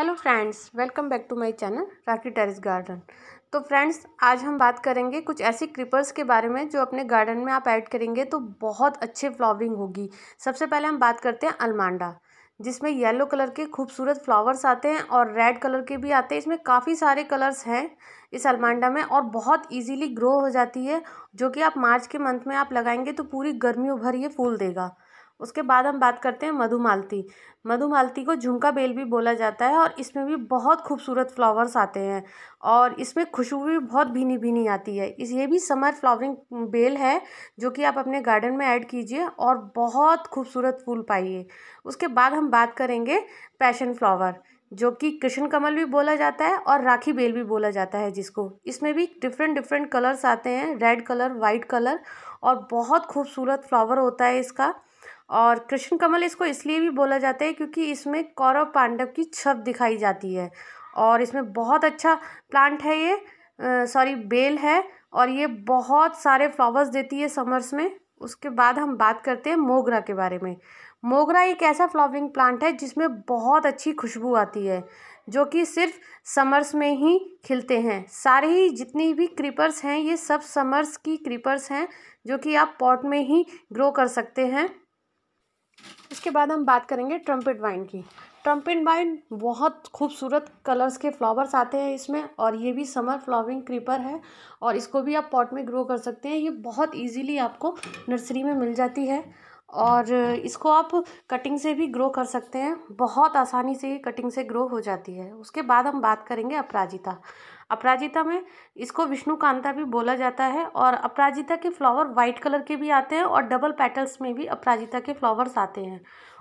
hello friends welcome back to my channel Rakhi terrace garden तो friends आज हम बात करेंगे कुछ ऐसे क्रीपर्स के बारे में जो अपने गार्डन में आप ऐड करेंगे तो बहुत अच्छे फ्लावरिंग होगी सबसे पहले हम बात करते हैं अलमांडा जिसमें येलो कलर के खूबसूरत फ्लावर्स आते हैं और रेड कलर के भी आते हैं इसमें काफ़ी सारे कलर्स हैं इस अलमांडा में और बहुत इजीली ग्रो हो जाती है जो कि आप मार्च के मंथ में आप लगाएंगे तो पूरी गर्मियों भर ये फूल देगा उसके बाद हम बात करते हैं मधुमालती मधुमालती को झुमका बेल भी बोला जाता है और इसमें भी बहुत खूबसूरत फ्लावर्स आते हैं और इसमें खुशबू भी बहुत भीनी भीनी आती है इस ये भी समर फ्लावरिंग बेल है जो कि आप अपने गार्डन में ऐड कीजिए और बहुत खूबसूरत फूल पाइए उसके बाद हम बात करेंगे पैशन फ्लावर जो कि कृष्ण कमल भी बोला जाता है और राखी बेल भी बोला जाता है जिसको इसमें भी डिफरेंट डिफरेंट कलर्स आते हैं रेड कलर वाइट कलर और बहुत खूबसूरत फ्लावर होता है इसका और कृष्ण कमल इसको इसलिए भी बोला जाता है क्योंकि इसमें कौरव पांडव की छप दिखाई जाती है और इसमें बहुत अच्छा प्लांट है ये सॉरी बेल है और ये बहुत सारे फ्लावर्स देती है समर्स में उसके बाद हम बात करते हैं मोगरा के बारे में मोगरा एक ऐसा फ्लावरिंग प्लांट है जिसमें बहुत अच्छी खुशबू आती है जो कि सिर्फ समर्स में ही खिलते हैं सारे ही जितनी भी क्रीपर्स हैं ये सब समर्स की क्रीपर्स हैं जो कि आप पॉट में ही ग्रो कर सकते हैं इसके बाद हम बात करेंगे ट्रम्पिट वाइन की ट्रम्पिट वाइन बहुत खूबसूरत कलर्स के फ्लावर्स आते हैं इसमें और ये भी समर फ्लावरिंग क्रीपर है और इसको भी आप पॉट में ग्रो कर सकते हैं ये बहुत इजीली आपको नर्सरी में मिल जाती है और इसको आप कटिंग से भी ग्रो कर सकते हैं बहुत आसानी से ही कटिंग से ग्रो हो जाती है उसके बाद हम बात करेंगे अपराजिता अपराजिता में इसको विष्णु कांता भी बोला जाता है और अपराजिता के फ्लावर वाइट कलर के भी आते हैं और डबल पेटल्स में भी अपराजिता के फ्लावर्स आते हैं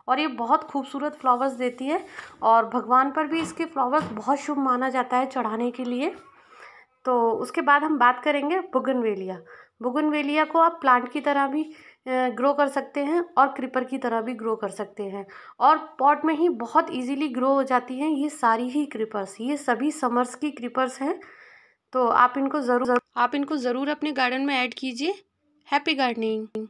और ये बहुत खूबसूरत फ्लावर्स देती है और भगवान पर भी इसके फ्लावर्स बहुत शुभ माना जाता है चढ़ाने के लिए तो उसके बाद हम बात करेंगे बुगनवेलिया बुगनवेलिया को आप प्लांट की तरह भी ग्रो कर सकते हैं और क्रीपर की तरह भी ग्रो कर सकते हैं और पॉट में ही बहुत इजीली ग्रो हो जाती हैं ये सारी ही क्रीपर्स ये सभी समर्स की क्रीपर्स हैं तो आप इनको ज़रूर आप इनको ज़रूर अपने गार्डन में ऐड कीजिए हैप्पी गार्डनिंग